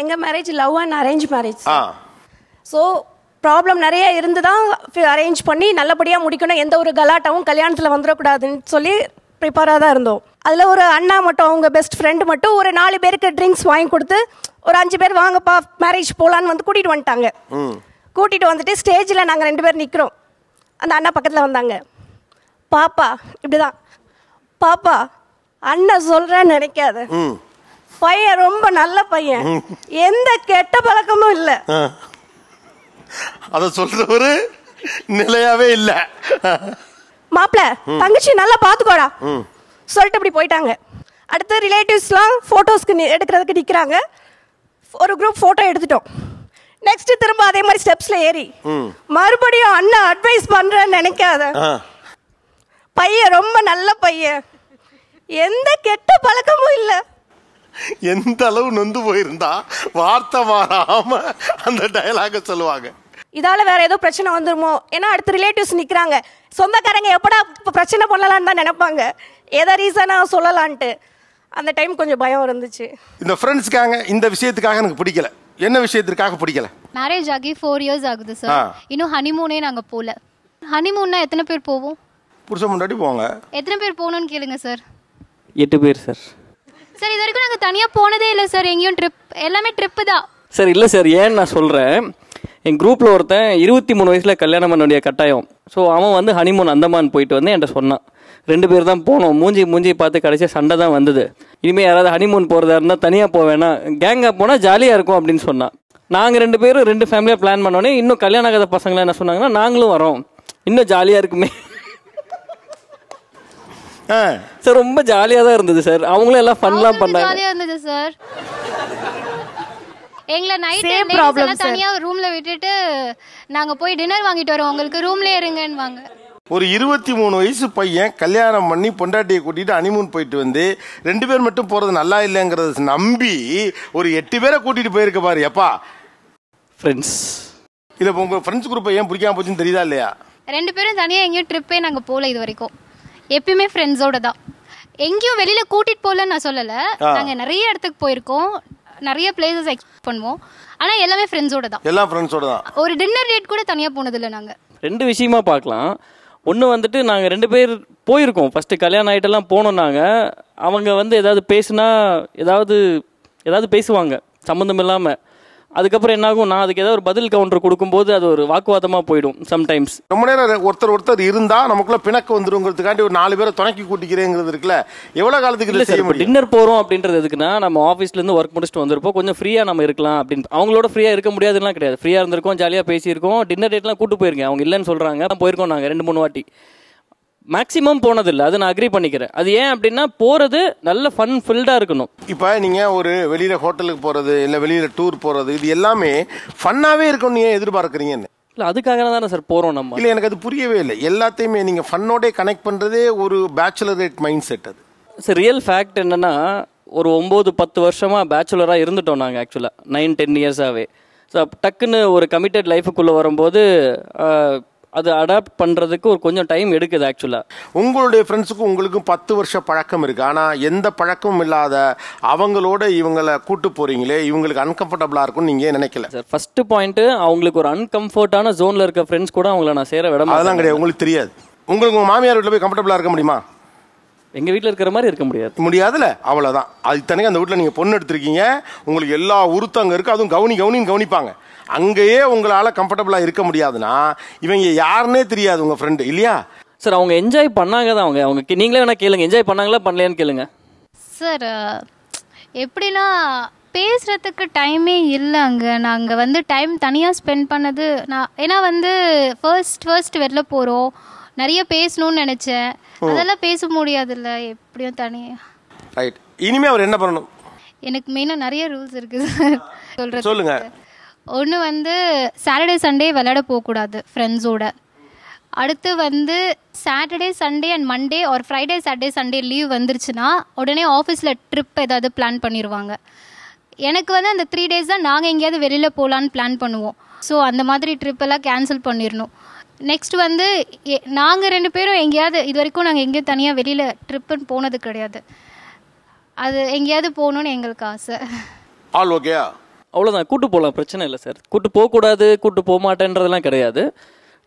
எங்கள் marriage love and arrange marriage so problem நிறைய இருந்து தான் அரேஞ்ச் பண்ணி நல்லபடியாக முடிக்கணும் எந்த ஒரு கலாட்டாவும் கல்யாணத்தில் வந்துடக்கூடாதுன்னு சொல்லி ப்ரிப்பேராக தான் இருந்தோம் அதில் ஒரு அண்ணா மட்டும் அவங்க பெஸ்ட் ஃப்ரெண்டு மட்டும் ஒரு நாலு பேருக்கு ட்ரிங்க்ஸ் வாங்கி கொடுத்து ஒரு அஞ்சு பேர் வாங்கப்பா மேரேஜ் போகலான்னு வந்து கூட்டிகிட்டு வந்துட்டாங்க கூட்டிகிட்டு வந்துட்டு ஸ்டேஜில் நாங்கள் ரெண்டு பேர் நிற்கிறோம் அந்த அண்ணா பக்கத்தில் வந்தாங்க பாப்பா இப்படி தான் பாப்பா அண்ணா சொல்கிறேன்னு நினைக்காது பையன் ரொம்ப நல்ல பையன் எந்த கெட்ட பழக்கமும் இல்ல அத சொல்றவரு நிலையாவே இல்ல மாப்பிள தங்கச்சி நல்லா பாத்துக்கோடா சொல்லிட்டு இப்படி போயிட்டாங்க அடுத்து ரிலேட்டிவ்ஸ்லாம் ஃபோட்டோஸ்க்கு எடுக்கிறதுக்கு நிற்கிறாங்க ஒரு குரூப் ஃபோட்டோ எடுத்துட்டோம் நெக்ஸ்ட் திரும்ப அதே மாதிரி ஸ்டெப்ஸ்ல ஏறி மறுபடியும் அண்ணன் அட்வைஸ் பண்றேன்னு நினைக்காத பையன் ரொம்ப நல்ல பையன் எந்த கெட்ட பழக்கமும் இல்லை எந்த அளவு நொந்து போயிருந்தா வார்த்தை மாறாம அந்த டயலாக சொல்லுவாங்க இதால வேற ஏதோ பிரச்சனை வந்துருமோ ஏன்னா அடுத்து ரிலேட்டிவ்ஸ் நிக்கிறாங்க சொந்தக்காரங்க எப்படா பிரச்சனை பண்ணலான்னு தான் நினைப்பாங்க ஏதோ ரீசனா சொல்லலான்ட்டு அந்த டைம் கொஞ்சம் பயம் இருந்துச்சு இந்த ஃப்ரெண்ட்ஸ்க்காக இந்த விஷயத்துக்காக எனக்கு பிடிக்கல என்ன விஷயத்திற்காக பிடிக்கல மேரேஜ் ஆகி ஃபோர் இயர்ஸ் ஆகுது சார் இன்னும் ஹனிமூனே நாங்க போல ஹனிமூன்னா எத்தனை பேர் போவோம் புருஷன் முன்னாடி போவாங்க எத்தனை பேர் போகணும்னு கேளுங்க சார் எட்டு பேர் சார் தனியா தனியாக போனதே இல்லை சார் எங்கேயும் ட்ரிப் எல்லாமே ட்ரிப்பு தான் சார் இல்லை சார் ஏன்னு நான் சொல்கிறேன் என் குரூப்ல ஒருத்தன் இருபத்தி மூணு வயசில் கல்யாணம் பண்ண வேண்டிய கட்டாயம் ஸோ அவன் வந்து ஹனிமூன் அந்தமான் போயிட்டு வந்து என்கிட்ட சொன்னான் ரெண்டு பேர் தான் போனோம் மூஞ்சி மூஞ்சி பார்த்து கடைசியாக சண்டை தான் வந்தது இனிமேல் யாராவது ஹனிமூன் போகிறதா இருந்தால் தனியாக போவேனா கேங்காக போனால் ஜாலியாக இருக்கும் அப்படின்னு சொன்னான் நாங்கள் ரெண்டு பேரும் ரெண்டு ஃபேமிலியாக பிளான் பண்ணோன்னே இன்னும் கல்யாணம் ஆகாத பசங்களை என்ன சொன்னாங்கன்னா நாங்களும் வரோம் இன்னும் ஜாலியாக இருக்குமே சார் ரொம்ப ஜாலியாக தான் இருந்தது சார் அவங்களும் எல்லாம் ஃபன்லாம் பண்ணாங்க ஜாலியா இருந்தது சார் எங்களை நைட் டைம் ப்ராப்ளம் தனியா ரூம்ல விட்டுட்டு நாங்க போய் டின்னர் வாங்கிட்டு வரோம் உங்களுக்கு இருங்கன்னு இருங்கன்னுவாங்க ஒரு இருபத்தி மூணு வயசு பையன் கல்யாணம் பண்ணி பொண்டாட்டியை கூட்டிட்டு அனிமூன் போயிட்டு வந்து ரெண்டு பேர் மட்டும் போறது நல்லா இல்லைங்கிறத நம்பி ஒரு எட்டு பேரை கூட்டிட்டு போயிருக்க பாரு எப்பா ஃப்ரெண்ட்ஸ் இதில் உங்க ஃப்ரெண்ட்ஸ் குரூப்பை ஏன் பிடிக்காம போச்சுன்னு தெரியுதா இல்லையா ரெண்டு பேரும் தனியாக எங்கேயும் ட்ரிப்பே நாங்கள் போகல இது வரைக்கும் எப்பயுமே ஃப்ரெண்ட்ஸோட தான் எங்கேயும் வெளியில் கூட்டிகிட்டு போகலன்னு நான் சொல்லலை நாங்கள் நிறைய இடத்துக்கு போயிருக்கோம் நிறைய பிளேசஸ் எக்ஸ்ப்ளோர் பண்ணுவோம் ஆனால் எல்லாமே ஃப்ரெண்ட்ஸோட தான் எல்லாம் ஃப்ரெண்ட்ஸோட தான் ஒரு டின்னர் டேட் கூட தனியாக போனதில்லை நாங்கள் ரெண்டு விஷயமா பார்க்கலாம் ஒன்று வந்துட்டு நாங்கள் ரெண்டு பேர் போயிருக்கோம் ஃபஸ்ட்டு கல்யாணம் ஆகிட்டெல்லாம் போனோம் நாங்கள் அவங்க வந்து ஏதாவது பேசுனா ஏதாவது ஏதாவது பேசுவாங்க சம்மந்தம் இல்லாமல் அதுக்கப்புறம் என்னாகும் நான் அதுக்கு ஏதாவது ஒரு பதில் கவுண்டர் கொடுக்கும்போது அது ஒரு வாக்குவாதமாக போயிடும் சம்டைம்ஸ் ரொம்ப நேரம் ஒருத்தர் ஒருத்தர் இருந்தால் நமக்குள்ள பிணக்கு வந்துருங்கிறதுக்காண்டி ஒரு நாலு பேரை துணக்கி கூட்டிக்கிறேங்கிறது இருக்குல்ல எவ்வளோ காலத்துக்கு இல்லை சரி டின்னர் போகிறோம் அப்படின்றது எதுக்குன்னா நம்ம ஆஃபீஸ்லேருந்து ஒர்க் முடிச்சுட்டு வந்திருப்போம் கொஞ்சம் ஃப்ரீயாக நம்ம இருக்கலாம் அப்படின்னு அவங்களோட ஃப்ரீயாக இருக்க முடியாதுலாம் கிடையாது ஃப்ரீயாக இருந்திருக்கோம் ஜாலியாக பேசியிருக்கோம் டின்னர் டேட்லாம் கூட்டு போயிருக்கேன் அவங்க இல்லைன்னு சொல்கிறாங்க போயிருக்கோம் நாங்கள் ரெண்டு மூணு வாட்டி மேக்ஸிமம் போனதில்லை அது நான் அக்ரி பண்ணிக்கிறேன் அது ஏன் அப்படின்னா போகிறது நல்ல ஃபன் ஃபில்டாக இருக்கணும் இப்போ நீங்கள் ஒரு வெளியில் ஹோட்டலுக்கு போகிறது இல்லை வெளியில் டூர் போகிறது இது எல்லாமே ஃபன்னாகவே இருக்கணும்னு ஏன் எதிர்பார்க்குறீங்கன்னு இல்லை அதுக்காக தானே சார் போகிறோம் நம்ம இல்லை எனக்கு அது புரியவே இல்லை எல்லாத்தையுமே நீங்கள் ஃபன்னோடே கனெக்ட் பண்ணுறதே ஒரு பேச்சுலர் ரேட் மைண்ட் செட் அது சார் ரியல் ஃபேக்ட் என்னென்னா ஒரு ஒம்பது பத்து வருஷமாக பேச்சுலராக இருந்துட்டோம் நாங்கள் ஆக்சுவலாக நைன் டென் இயர்ஸாகவே ஸோ டக்குன்னு ஒரு கமிட்டட் லைஃபுக்குள்ளே வரும்போது அது அடாப்ட் பண்ணுறதுக்கு ஒரு கொஞ்சம் டைம் எடுக்குது ஆக்சுவலாக உங்களுடைய ஃப்ரெண்ட்ஸுக்கும் உங்களுக்கும் பத்து வருஷம் பழக்கம் இருக்குது ஆனால் எந்த பழக்கமும் இல்லாத அவங்களோட இவங்களை கூட்டு போகிறீங்களே இவங்களுக்கு அன்கம்ஃபர்டபுளாக இருக்கும்னு நீங்கள் நினைக்கல சார் ஃபஸ்ட்டு பாயிண்ட்டு அவங்களுக்கு ஒரு அன்கம்ஃபர்டான ஜோனில் இருக்க ஃப்ரெண்ட்ஸ் கூட அவங்கள நான் சேர விட அதெல்லாம் கிடையாது உங்களுக்கு தெரியாது உங்களுக்கு உங்கள் மாமியார் வீட்டில் போய் கம்ஃபர்டபுளாக இருக்க முடியுமா எங்கள் வீட்டில் இருக்கிற மாதிரி இருக்க முடியாது முடியாதுல அவ்வளோதான் அது தனியாக அந்த வீட்டில் நீங்கள் பொண்ணு எடுத்திருக்கீங்க உங்களுக்கு எல்லா உருத்தம் அங்கே இருக்குது அதுவும் கவனி கவனின்னு கவனிப்பாங்க அங்கேயே உங்களால் கம்ஃபர்டபுளாக இருக்க முடியாதுன்னா இவங்க யாருன்னே தெரியாது உங்கள் ஃப்ரெண்டு இல்லையா சார் அவங்க என்ஜாய் பண்ணாங்க தான் அவங்க அவங்க நீங்களே வேணா கேளுங்க என்ஜாய் பண்ணாங்களா பண்ணலையான்னு கேளுங்க சார் எப்படின்னா பேசுகிறதுக்கு டைமே இல்லை அங்கே நாங்கள் வந்து டைம் தனியாக ஸ்பெண்ட் பண்ணது நான் ஏன்னா வந்து ஃபர்ஸ்ட் ஃபர்ஸ்ட் வெளில போகிறோம் நிறைய பேசணும்னு நினச்சேன் அதெல்லாம் பேச முடியாதுல்ல எப்படியும் தனியாக ரைட் இனிமேல் அவர் என்ன பண்ணணும் எனக்கு மெயினாக நிறைய ரூல்ஸ் இருக்குது சார் சொல்கிறேன் சொல்லுங்கள் ஒன்று வந்து சாட்டர்டே சண்டே விளையாட போகக்கூடாது ஃப்ரெண்ட்ஸோட அடுத்து வந்து சாட்டர்டே சண்டே அண்ட் மண்டே ஒரு ஃப்ரைடே சாட்டர்டே சண்டே லீவ் வந்துருச்சுன்னா உடனே ஆஃபீஸில் ட்ரிப் ஏதாவது பிளான் பண்ணிடுவாங்க எனக்கு வந்து அந்த த்ரீ டேஸ் தான் நாங்கள் எங்கேயாவது வெளியில் போகலான்னு பிளான் பண்ணுவோம் ஸோ அந்த மாதிரி ட்ரிப்பெல்லாம் கேன்சல் பண்ணிடணும் நெக்ஸ்ட் வந்து நாங்கள் ரெண்டு பேரும் எங்கேயாவது இது வரைக்கும் நாங்கள் எங்கேயும் தனியாக வெளியில் ட்ரிப்புன்னு போனது கிடையாது அது எங்கேயாவது போகணுன்னு எங்களுக்கு ஆசை ஆல் ஓகேயா அவ்வளோதான் கூட்டு போகலாம் பிரச்சனை இல்லை சார் கூட்டு போகக்கூடாது கூட்டு போக மாட்டேன்றதெல்லாம் கிடையாது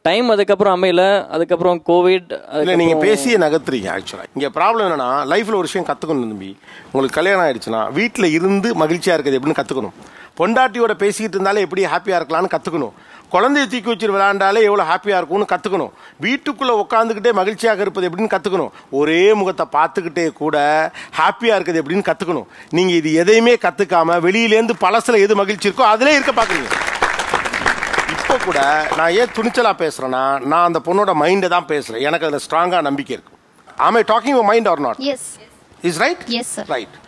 டைம் அதுக்கப்புறம் அமையல அதுக்கப்புறம் கோவிட் இல்லை நீங்கள் பேசியே நகர்த்துறீங்க ஆக்சுவலாக இங்கே ப்ராப்ளம் என்னென்னா லைஃப்பில் ஒரு விஷயம் கற்றுக்கணும் தம்பி உங்களுக்கு கல்யாணம் ஆயிடுச்சுன்னா வீட்டில் இருந்து மகிழ்ச்சியாக இருக்குது எப்படின்னு கற்றுக்கணும் பொண்டாட்டியோட பேசிக்கிட்டு இருந்தாலே எப்படி ஹாப்பியாக இருக்கலாம்னு கற்றுக்கணும் குழந்தைய தூக்கி வச்சுட்டு விளையாண்டாலே எவ்வளோ ஹாப்பியாக இருக்கும்னு கற்றுக்கணும் வீட்டுக்குள்ளே உட்காந்துக்கிட்டே மகிழ்ச்சியாக இருப்பது எப்படின்னு கற்றுக்கணும் ஒரே முகத்தை பார்த்துக்கிட்டே கூட ஹாப்பியாக இருக்குது எப்படின்னு கற்றுக்கணும் நீங்கள் இது எதையுமே கற்றுக்காமல் வெளியிலேருந்து பழசில் எது மகிழ்ச்சி இருக்கோ அதிலே இருக்க பார்க்குறீங்க இப்போ கூட நான் ஏன் துணிச்சலாக பேசுகிறேன்னா நான் அந்த பொண்ணோட மைண்டை தான் பேசுகிறேன் எனக்கு அதில் ஸ்ட்ராங்காக நம்பிக்கை இருக்கும் am I talking mind or not is right right